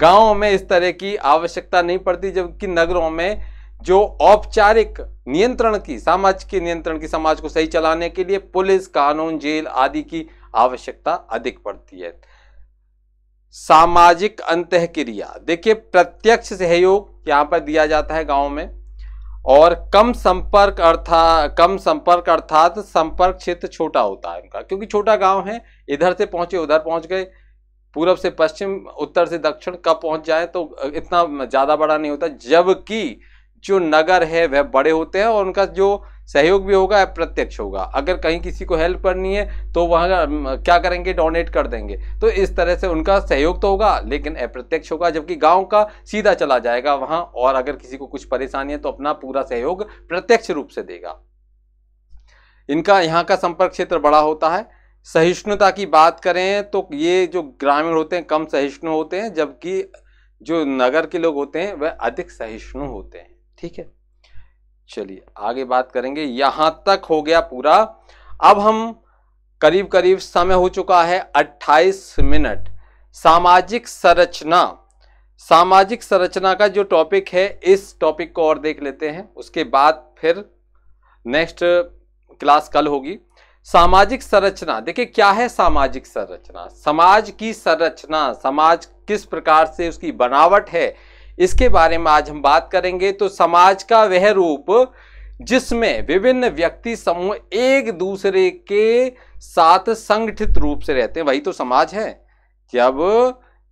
गांवों में इस तरह की आवश्यकता नहीं पड़ती जबकि नगरों में जो औपचारिक नियंत्रण की समाज के नियंत्रण की समाज को सही चलाने के लिए पुलिस कानून जेल आदि की आवश्यकता अधिक पड़ती है सामाजिक अंत क्रिया देखिए प्रत्यक्ष सहयोग यहां पर दिया जाता है गांव में और कम संपर्क अर्थात कम संपर्क अर्थात संपर्क क्षेत्र छोटा होता है उनका क्योंकि छोटा गांव है इधर से पहुंचे उधर पहुंच गए पूरब से पश्चिम उत्तर से दक्षिण कब पहुंच जाए तो इतना ज़्यादा बड़ा नहीं होता जबकि जो नगर है वह बड़े होते हैं और उनका जो सहयोग भी होगा अप्रत्यक्ष होगा अगर कहीं किसी को हेल्प करनी है तो वहाँ क्या करेंगे डोनेट कर देंगे तो इस तरह से उनका सहयोग तो होगा लेकिन अप्रत्यक्ष होगा जबकि गाँव का सीधा चला जाएगा वहाँ और अगर किसी को कुछ परेशानी है तो अपना पूरा सहयोग प्रत्यक्ष रूप से देगा इनका यहाँ का संपर्क क्षेत्र बड़ा होता है सहिष्णुता की बात करें तो ये जो ग्रामीण होते हैं कम सहिष्णु होते हैं जबकि जो नगर के लोग होते हैं वह अधिक सहिष्णु होते हैं ठीक है चलिए आगे बात करेंगे यहां तक हो गया पूरा अब हम करीब करीब समय हो चुका है 28 मिनट सामाजिक संरचना सामाजिक संरचना का जो टॉपिक है इस टॉपिक को और देख लेते हैं उसके बाद फिर नेक्स्ट क्लास कल होगी सामाजिक संरचना देखिए क्या है सामाजिक संरचना समाज की संरचना समाज किस प्रकार से उसकी बनावट है इसके बारे में आज हम बात करेंगे तो समाज का वह रूप जिसमें विभिन्न व्यक्ति समूह एक दूसरे के साथ संगठित रूप से रहते हैं वही तो समाज है जब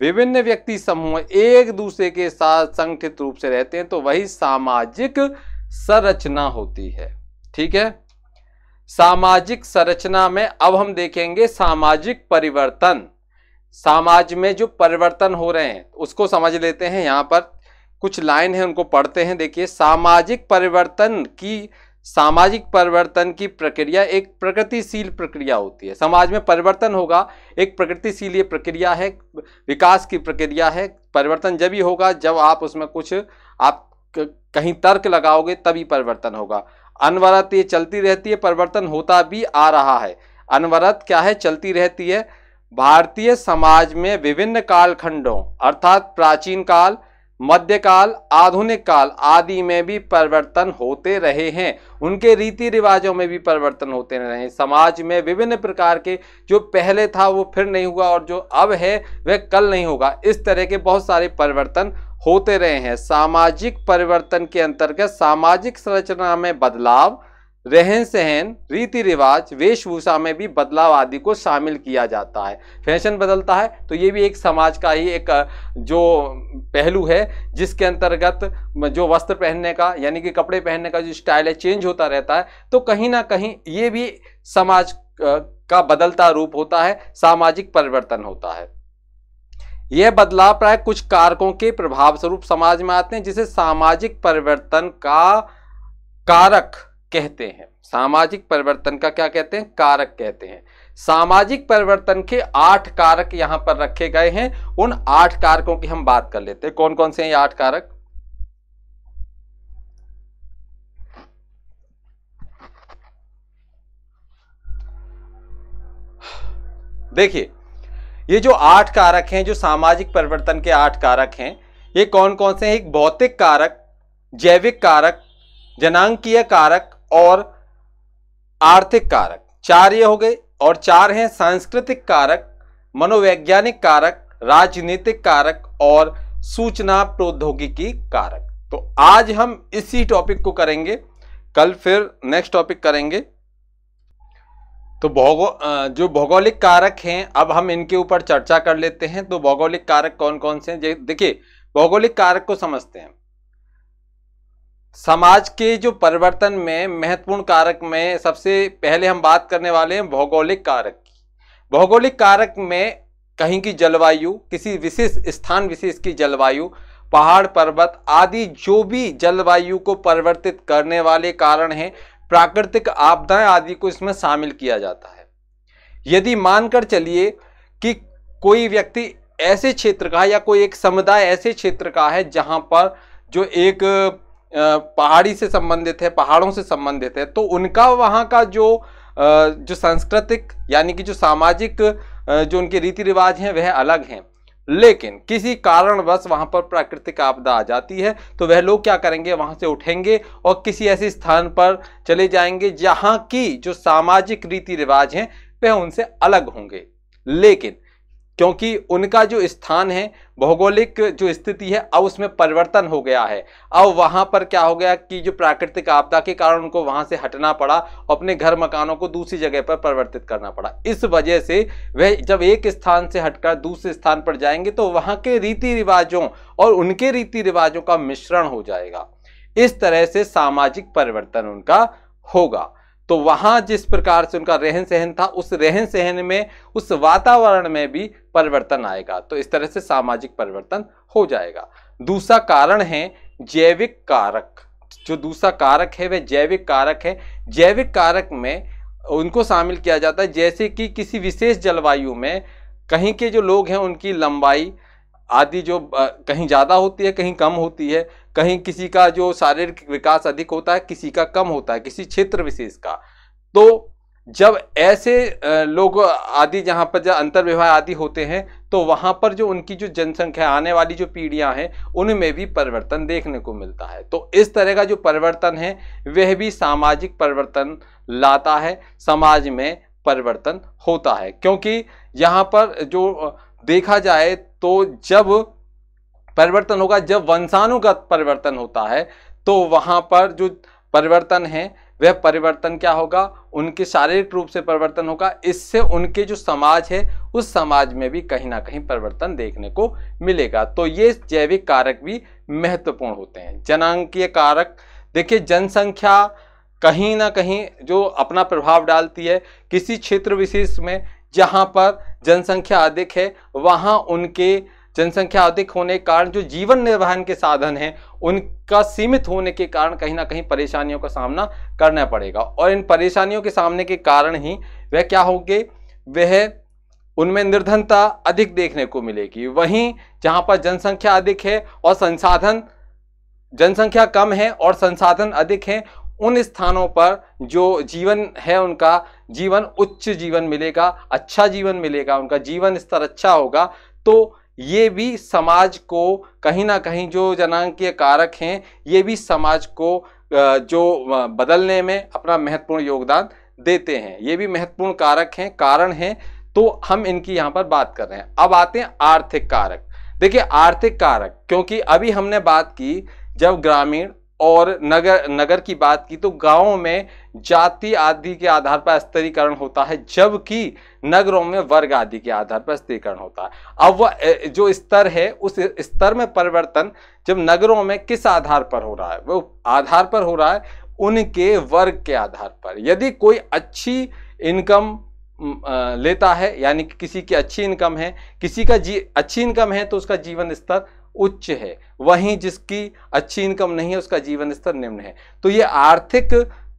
विभिन्न व्यक्ति समूह एक दूसरे के साथ संगठित रूप से रहते हैं तो वही सामाजिक संरचना होती है ठीक है सामाजिक संरचना में अब हम देखेंगे सामाजिक परिवर्तन समाज में जो परिवर्तन हो रहे हैं उसको समझ लेते हैं यहाँ पर कुछ लाइन है उनको पढ़ते हैं देखिए सामाजिक परिवर्तन की सामाजिक परिवर्तन की प्रक्रिया एक प्रगतिशील प्रक्रिया होती है समाज में परिवर्तन होगा एक प्रगतिशील ये प्रक्रिया है विकास की प्रक्रिया है परिवर्तन जब ही होगा जब आप उसमें कुछ आप कहीं तर्क लगाओगे तभी परिवर्तन होगा अनवरत ये चलती रहती है परिवर्तन होता भी आ रहा है अनवरत क्या है चलती रहती है भारतीय समाज में विभिन्न कालखंडों अर्थात प्राचीन काल मध्यकाल आधुनिक काल आदि में भी परिवर्तन होते रहे हैं उनके रीति रिवाजों में भी परिवर्तन होते रहे समाज में विभिन्न प्रकार के जो पहले था वो फिर नहीं हुआ और जो अब है वह कल नहीं होगा इस तरह के बहुत सारे परिवर्तन होते रहे हैं सामाजिक परिवर्तन के अंतर्गत सामाजिक संरचना में बदलाव रहन सहन रीति रिवाज वेशभूषा में भी बदलाव आदि को शामिल किया जाता है फैशन बदलता है तो ये भी एक समाज का ही एक जो पहलू है जिसके अंतर्गत जो वस्त्र पहनने का यानी कि कपड़े पहनने का जो स्टाइल है चेंज होता रहता है तो कहीं ना कहीं ये भी समाज का बदलता रूप होता है सामाजिक परिवर्तन होता है यह बदलाव प्राय कुछ कारकों के प्रभाव स्वरूप समाज में आते हैं जिसे सामाजिक परिवर्तन का कारक कहते हैं सामाजिक परिवर्तन का क्या कहते हैं कारक कहते हैं सामाजिक परिवर्तन के आठ कारक यहां पर रखे गए हैं उन आठ कारकों की हम बात कर लेते हैं कौन कौन से हैं ये आठ कारक देखिए ये जो आठ कारक हैं जो सामाजिक परिवर्तन के आठ कारक हैं ये कौन कौन से हैं एक भौतिक कारक जैविक कारक जनांकीय कारक और आर्थिक कारक चार ये हो गए और चार हैं सांस्कृतिक कारक मनोवैज्ञानिक कारक राजनीतिक कारक और सूचना प्रौद्योगिकी कारक तो आज हम इसी टॉपिक को करेंगे कल फिर नेक्स्ट टॉपिक करेंगे तो भौगो जो भौगोलिक कारक हैं अब हम इनके ऊपर चर्चा कर लेते हैं तो भौगोलिक कारक कौन कौन से हैं देखिए भौगोलिक कारक को समझते हैं समाज के जो परिवर्तन में महत्वपूर्ण कारक में सबसे पहले हम बात करने वाले हैं भौगोलिक कारक की भौगोलिक कारक में कहीं की जलवायु किसी विशेष स्थान विशेष की जलवायु पहाड़ पर्वत आदि जो भी जलवायु को परिवर्तित करने वाले कारण हैं प्राकृतिक आपदाएं आदि को इसमें शामिल किया जाता है यदि मानकर चलिए कि कोई व्यक्ति ऐसे क्षेत्र का या कोई एक समुदाय ऐसे क्षेत्र का है जहां पर जो एक पहाड़ी से संबंधित है पहाड़ों से संबंधित है तो उनका वहाँ का जो जो सांस्कृतिक यानी कि जो सामाजिक जो उनके रीति रिवाज हैं वह अलग हैं लेकिन किसी कारणवश वहाँ पर प्राकृतिक आपदा आ जाती है तो वह लोग क्या करेंगे वहाँ से उठेंगे और किसी ऐसे स्थान पर चले जाएंगे जहाँ की जो सामाजिक रीति रिवाज हैं वह उनसे अलग होंगे लेकिन क्योंकि उनका जो स्थान है भौगोलिक जो स्थिति है अब उसमें परिवर्तन हो गया है अब वहाँ पर क्या हो गया कि जो प्राकृतिक आपदा के कारण उनको वहाँ से हटना पड़ा अपने घर मकानों को दूसरी जगह पर परिवर्तित करना पड़ा इस वजह से वह जब एक स्थान से हटकर दूसरे स्थान पर जाएंगे तो वहाँ के रीति रिवाजों और उनके रीति रिवाजों का मिश्रण हो जाएगा इस तरह से सामाजिक परिवर्तन उनका होगा तो वहाँ जिस प्रकार से उनका रहन सहन था उस रहन सहन में उस वातावरण में भी परिवर्तन आएगा तो इस तरह से सामाजिक परिवर्तन हो जाएगा दूसरा कारण है जैविक कारक जो दूसरा कारक है वह जैविक कारक है जैविक कारक में उनको शामिल किया जाता है जैसे कि किसी विशेष जलवायु में कहीं के जो लोग हैं उनकी लंबाई आदि जो कहीं ज़्यादा होती है कहीं कम होती है कहीं किसी का जो शारीरिक विकास अधिक होता है किसी का कम होता है किसी क्षेत्र विशेष का तो जब ऐसे लोग आदि जहाँ पर जब अंतर्विवाह आदि होते हैं तो वहाँ पर जो उनकी जो जनसंख्या आने वाली जो पीढ़ियाँ हैं उनमें भी परिवर्तन देखने को मिलता है तो इस तरह का जो परिवर्तन है वह भी सामाजिक परिवर्तन लाता है समाज में परिवर्तन होता है क्योंकि यहाँ पर जो देखा जाए तो जब परिवर्तन होगा जब वंशानुगत परिवर्तन होता है तो वहाँ पर जो परिवर्तन है वह परिवर्तन क्या होगा उनके शारीरिक रूप से परिवर्तन होगा इससे उनके जो समाज है उस समाज में भी कहीं ना कहीं परिवर्तन देखने को मिलेगा तो ये जैविक कारक भी महत्वपूर्ण होते हैं जनांकीय कारक देखिए जनसंख्या कहीं ना कहीं जो अपना प्रभाव डालती है किसी क्षेत्र विशेष में जहाँ पर जनसंख्या अधिक है वहाँ उनके जनसंख्या अधिक होने के कारण जो जीवन निर्वहन के साधन हैं उनका सीमित होने के कारण कहीं ना कहीं परेशानियों का सामना करना पड़ेगा और इन परेशानियों के सामने के कारण ही वह क्या होंगे वह उनमें निर्धनता अधिक देखने को मिलेगी वहीं जहाँ पर जनसंख्या अधिक है और संसाधन जनसंख्या कम है और संसाधन अधिक हैं उन स्थानों पर जो जीवन है उनका जीवन उच्च जीवन मिलेगा अच्छा जीवन मिलेगा उनका जीवन स्तर अच्छा होगा तो ये भी समाज को कहीं ना कहीं जो जनांकीय कारक हैं ये भी समाज को जो बदलने में अपना महत्वपूर्ण योगदान देते हैं ये भी महत्वपूर्ण कारक हैं कारण हैं तो हम इनकी यहाँ पर बात कर रहे हैं अब आते हैं आर्थिक कारक देखिए आर्थिक कारक क्योंकि अभी हमने बात की जब ग्रामीण और नगर नगर की बात की तो गांवों में जाति आदि के आधार पर स्तरीकरण होता है जबकि नगरों में वर्ग आदि के आधार पर स्तरीकरण होता है अब वह जो स्तर है उस स्तर में परिवर्तन जब नगरों में किस आधार पर हो रहा है वो आधार पर हो रहा है उनके वर्ग के आधार पर यदि कोई अच्छी इनकम लेता है यानी कि किसी की अच्छी इनकम है किसी का जी अच्छी इनकम है तो उसका जीवन स्तर उच्च है वहीं जिसकी अच्छी इनकम नहीं है उसका जीवन स्तर निम्न है तो ये आर्थिक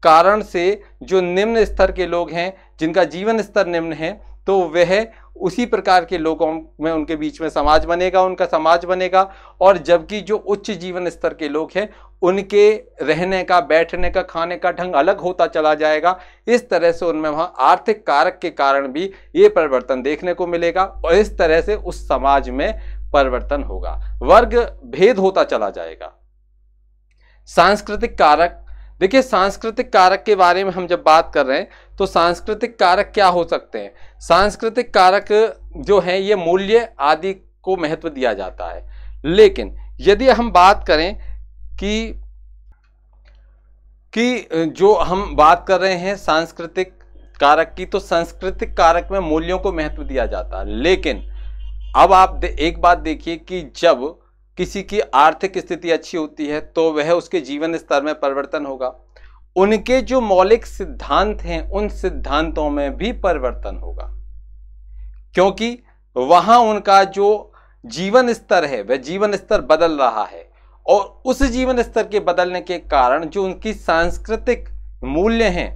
कारण से जो निम्न स्तर के लोग हैं जिनका जीवन स्तर निम्न है तो वह उसी प्रकार के लोगों में उनके बीच में समाज बनेगा उनका समाज बनेगा और जबकि जो उच्च जीवन स्तर के लोग हैं उनके रहने का बैठने का खाने का ढंग अलग होता चला जाएगा इस तरह से उनमें वहाँ आर्थिक कारक के कारण भी ये परिवर्तन देखने को मिलेगा और इस तरह से उस समाज में परिवर्तन होगा वर्ग भेद होता चला जाएगा सांस्कृतिक कारक देखिए सांस्कृतिक कारक के बारे में हम जब बात कर रहे हैं तो सांस्कृतिक कारक क्या हो सकते हैं सांस्कृतिक कारक जो है ये मूल्य आदि को महत्व दिया जाता है लेकिन यदि हम बात करें कि कि जो हम बात कर रहे हैं सांस्कृतिक कारक की तो सांस्कृतिक कारक में मूल्यों को महत्व दिया जाता है लेकिन अब आप एक बात देखिए कि जब किसी की आर्थिक स्थिति अच्छी होती है तो वह उसके जीवन स्तर में परिवर्तन होगा उनके जो मौलिक सिद्धांत हैं उन सिद्धांतों में भी परिवर्तन होगा क्योंकि वहां उनका जो जीवन स्तर है वह जीवन स्तर बदल रहा है और उस जीवन स्तर के बदलने के कारण जो उनकी सांस्कृतिक मूल्य हैं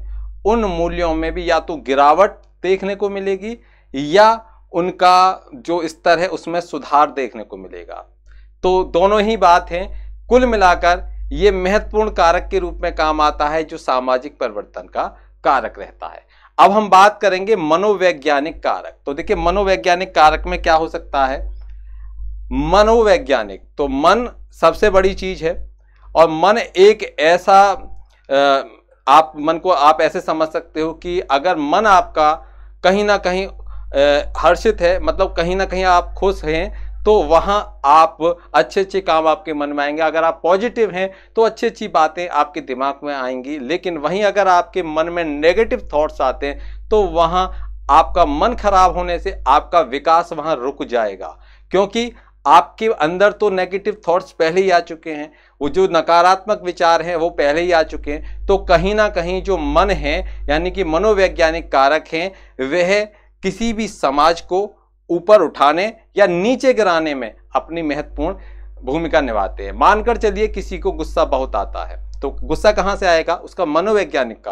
उन मूल्यों में भी या तो गिरावट देखने को मिलेगी या उनका जो स्तर है उसमें सुधार देखने को मिलेगा तो दोनों ही बात है कुल मिलाकर ये महत्वपूर्ण कारक के रूप में काम आता है जो सामाजिक परिवर्तन का कारक रहता है अब हम बात करेंगे मनोवैज्ञानिक कारक तो देखिए मनोवैज्ञानिक कारक में क्या हो सकता है मनोवैज्ञानिक तो मन सबसे बड़ी चीज है और मन एक ऐसा आप मन को आप ऐसे समझ सकते हो कि अगर मन आपका कहीं ना कहीं हर्षित है मतलब कहीं ना कहीं आप खुश हैं तो वहाँ आप अच्छे अच्छे काम आपके मन में आएंगे अगर आप पॉजिटिव हैं तो अच्छी अच्छी बातें आपके दिमाग में आएंगी लेकिन वहीं अगर आपके मन में नेगेटिव थॉट्स आते हैं तो वहाँ आपका मन खराब होने से आपका विकास वहाँ रुक जाएगा क्योंकि आपके अंदर तो नेगेटिव थॉट्स पहले ही आ चुके हैं वो जो नकारात्मक विचार हैं वो पहले ही आ चुके हैं तो कहीं ना कहीं जो मन है यानी कि मनोवैज्ञानिक कारक हैं वह किसी भी समाज को ऊपर उठाने या नीचे गिराने में अपनी महत्वपूर्ण भूमिका निभाते हैं मानकर चलिए किसी को गुस्सा बहुत आता है तो गुस्सा कहाँ से आएगा उसका मनोवैज्ञानिक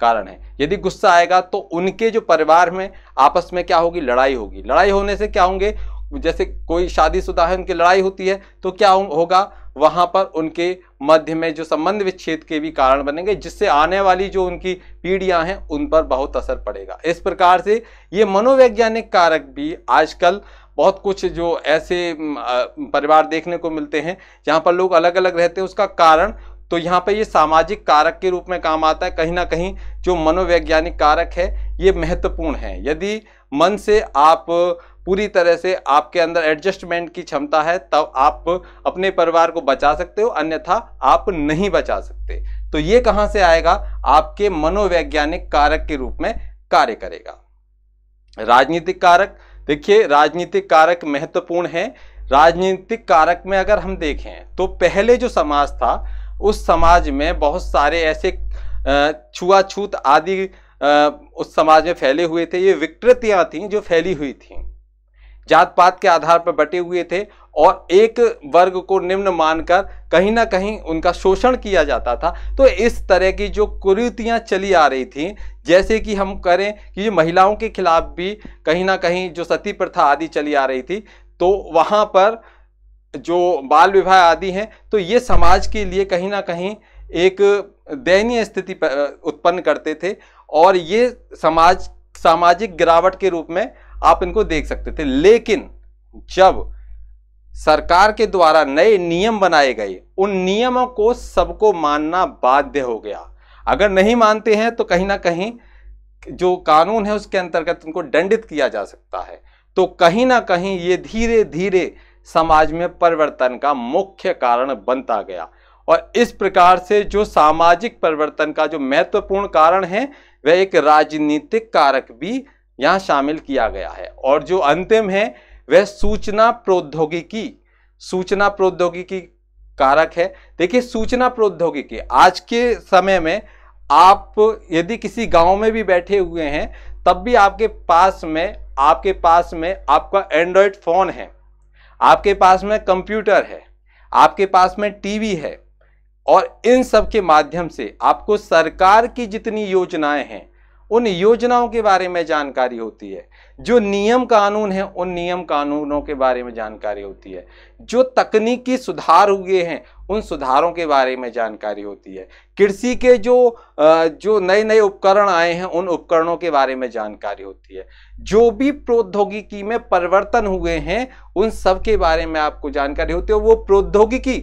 कारण है यदि गुस्सा आएगा तो उनके जो परिवार में आपस में क्या होगी लड़ाई होगी लड़ाई होने से क्या होंगे जैसे कोई शादीशुदा है उनकी लड़ाई होती है तो क्या होगा वहाँ पर उनके मध्य में जो संबंध विच्छेद के भी कारण बनेंगे जिससे आने वाली जो उनकी पीढ़ियां हैं उन पर बहुत असर पड़ेगा इस प्रकार से ये मनोवैज्ञानिक कारक भी आजकल बहुत कुछ जो ऐसे परिवार देखने को मिलते हैं जहाँ पर लोग अलग अलग रहते हैं उसका कारण तो यहाँ पर ये सामाजिक कारक के रूप में काम आता है कहीं ना कहीं जो मनोवैज्ञानिक कारक है ये महत्वपूर्ण है यदि मन से आप पूरी तरह से आपके अंदर एडजस्टमेंट की क्षमता है तब आप अपने परिवार को बचा सकते हो अन्यथा आप नहीं बचा सकते तो ये कहाँ से आएगा आपके मनोवैज्ञानिक कारक के रूप में कार्य करेगा राजनीतिक कारक देखिए राजनीतिक कारक महत्वपूर्ण है राजनीतिक कारक में अगर हम देखें तो पहले जो समाज था उस समाज में बहुत सारे ऐसे छुआछूत आदि उस समाज में फैले हुए थे ये विकृतियाँ थीं जो फैली हुई थीं जात पात के आधार पर बटे हुए थे और एक वर्ग को निम्न मानकर कहीं ना कहीं उनका शोषण किया जाता था तो इस तरह की जो कुरीतियाँ चली आ रही थी जैसे कि हम करें कि महिलाओं के खिलाफ भी कहीं ना कहीं जो सती प्रथा आदि चली आ रही थी तो वहाँ पर जो बाल विवाह आदि हैं तो ये समाज के लिए कहीं ना कहीं एक दयनीय स्थिति उत्पन्न करते थे और ये समाज सामाजिक गिरावट के रूप में आप इनको देख सकते थे लेकिन जब सरकार के द्वारा नए नियम बनाए गए उन नियमों को सबको मानना बाध्य हो गया अगर नहीं मानते हैं तो कहीं ना कहीं जो कानून है उसके अंतर्गत उनको दंडित किया जा सकता है तो कहीं ना कहीं ये धीरे धीरे समाज में परिवर्तन का मुख्य कारण बनता गया और इस प्रकार से जो सामाजिक परिवर्तन का जो महत्वपूर्ण कारण है वह एक राजनीतिक कारक भी यहाँ शामिल किया गया है और जो अंतिम है वह सूचना प्रौद्योगिकी सूचना प्रौद्योगिकी कारक है देखिए सूचना प्रौद्योगिकी आज के समय में आप यदि किसी गांव में भी बैठे हुए हैं तब भी आपके पास में आपके पास में आपका एंड्रॉयड फ़ोन है आपके पास में कंप्यूटर है आपके पास में टीवी है और इन सब के माध्यम से आपको सरकार की जितनी योजनाएं हैं उन योजनाओं के बारे में जानकारी होती है जो नियम कानून हैं उन नियम कानूनों के बारे में जानकारी होती है जो तकनीकी सुधार हुए हैं उन सुधारों के बारे में जानकारी होती है कृषि के जो जो नए नए उपकरण आए हैं उन उपकरणों के बारे में जानकारी होती है जो भी प्रौद्योगिकी में परिवर्तन हुए हैं उन सब के बारे में आपको जानकारी होती है वो प्रौद्योगिकी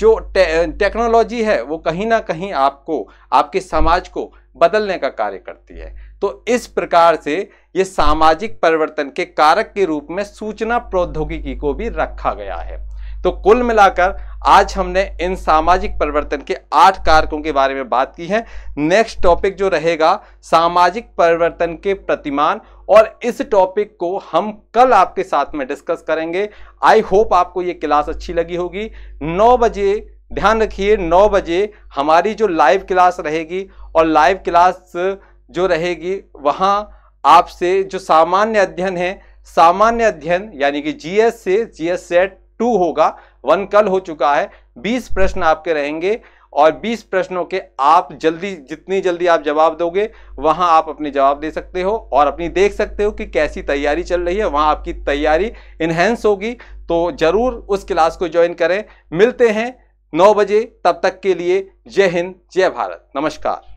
जो टे, टेक्नोलॉजी है वो कहीं ना कहीं आपको आपके समाज को बदलने का कार्य करती है तो इस प्रकार से ये सामाजिक परिवर्तन के कारक के रूप में सूचना प्रौद्योगिकी को भी रखा गया है तो कुल मिलाकर आज हमने इन सामाजिक परिवर्तन के आठ कारकों के बारे में बात की है नेक्स्ट टॉपिक जो रहेगा सामाजिक परिवर्तन के प्रतिमान और इस टॉपिक को हम कल आपके साथ में डिस्कस करेंगे आई होप आपको ये क्लास अच्छी लगी होगी नौ बजे ध्यान रखिए नौ बजे हमारी जो लाइव क्लास रहेगी और लाइव क्लास जो रहेगी वहाँ आपसे जो सामान्य अध्ययन है सामान्य अध्ययन यानी कि जी एस से जी एस सेट टू होगा वन कल हो चुका है बीस प्रश्न आपके रहेंगे और 20 प्रश्नों के आप जल्दी जितनी जल्दी आप जवाब दोगे वहां आप अपने जवाब दे सकते हो और अपनी देख सकते हो कि कैसी तैयारी चल रही है वहां आपकी तैयारी इन्हेंस होगी तो ज़रूर उस क्लास को ज्वाइन करें मिलते हैं नौ बजे तब तक के लिए जय हिंद जय भारत नमस्कार